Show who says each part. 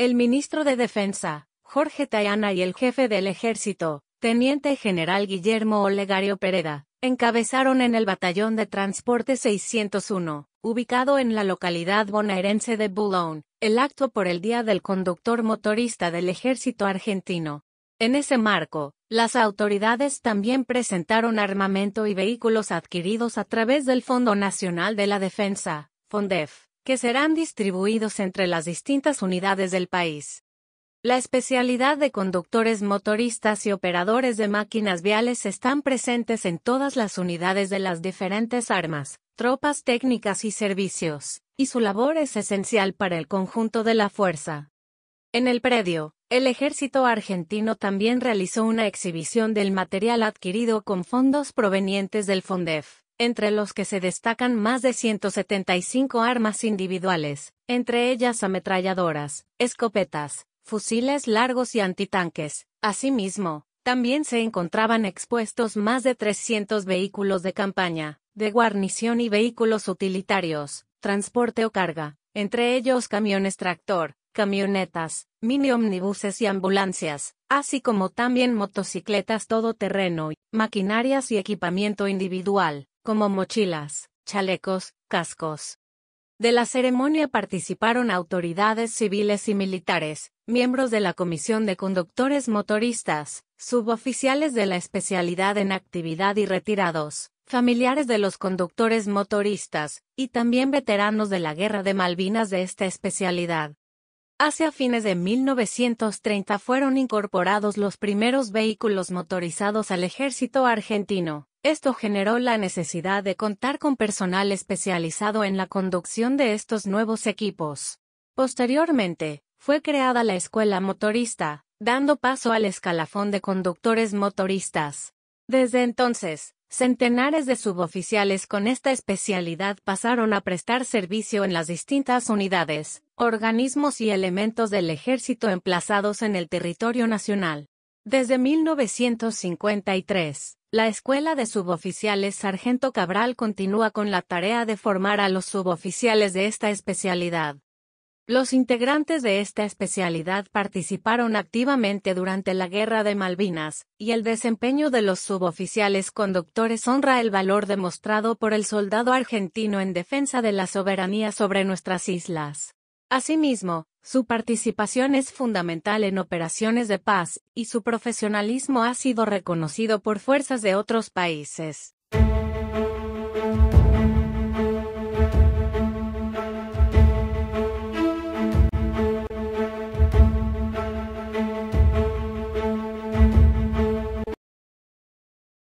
Speaker 1: El ministro de Defensa, Jorge Tayana y el jefe del ejército, teniente general Guillermo Olegario Pereda, encabezaron en el batallón de transporte 601, ubicado en la localidad bonaerense de Boulogne, el acto por el Día del Conductor Motorista del Ejército Argentino. En ese marco, las autoridades también presentaron armamento y vehículos adquiridos a través del Fondo Nacional de la Defensa, FONDEF que serán distribuidos entre las distintas unidades del país. La especialidad de conductores motoristas y operadores de máquinas viales están presentes en todas las unidades de las diferentes armas, tropas técnicas y servicios, y su labor es esencial para el conjunto de la fuerza. En el predio, el ejército argentino también realizó una exhibición del material adquirido con fondos provenientes del FONDEF entre los que se destacan más de 175 armas individuales, entre ellas ametralladoras, escopetas, fusiles largos y antitanques. Asimismo, también se encontraban expuestos más de 300 vehículos de campaña, de guarnición y vehículos utilitarios, transporte o carga, entre ellos camiones tractor, camionetas, mini omnibuses y ambulancias, así como también motocicletas todoterreno, maquinarias y equipamiento individual como mochilas, chalecos, cascos. De la ceremonia participaron autoridades civiles y militares, miembros de la Comisión de Conductores Motoristas, suboficiales de la especialidad en actividad y retirados, familiares de los conductores motoristas, y también veteranos de la Guerra de Malvinas de esta especialidad. Hacia fines de 1930 fueron incorporados los primeros vehículos motorizados al ejército argentino, esto generó la necesidad de contar con personal especializado en la conducción de estos nuevos equipos. Posteriormente, fue creada la escuela motorista, dando paso al escalafón de conductores motoristas. Desde entonces, centenares de suboficiales con esta especialidad pasaron a prestar servicio en las distintas unidades, organismos y elementos del ejército emplazados en el territorio nacional. Desde 1953, la Escuela de Suboficiales Sargento Cabral continúa con la tarea de formar a los suboficiales de esta especialidad. Los integrantes de esta especialidad participaron activamente durante la Guerra de Malvinas, y el desempeño de los suboficiales conductores honra el valor demostrado por el soldado argentino en defensa de la soberanía sobre nuestras islas. Asimismo, su participación es fundamental en operaciones de paz, y su profesionalismo ha sido reconocido por fuerzas de otros países.